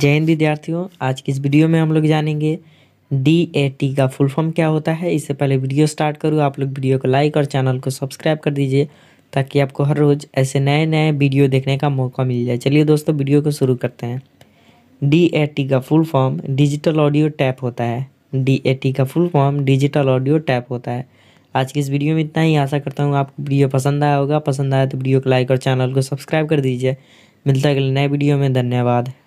जय हिंद विद्यार्थियों आज की इस वीडियो में हम लोग जानेंगे डी ए टी का फुल फॉर्म क्या होता है इससे पहले वीडियो स्टार्ट करूँ आप लोग वीडियो को लाइक और चैनल को सब्सक्राइब कर दीजिए ताकि आपको हर रोज़ ऐसे नए नए वीडियो देखने का मौका मिल जाए चलिए दोस्तों वीडियो को शुरू करते हैं डी ए टी का full form digital audio tape होता है डी ए टी का full form digital audio tape होता है आज की इस वीडियो में इतना ही आशा करता हूँ आपको वीडियो पसंद आया होगा पसंद आया तो वीडियो को लाइक और चैनल को सब्सक्राइब कर दीजिए मिलता है अगले नए वीडियो में धन्यवाद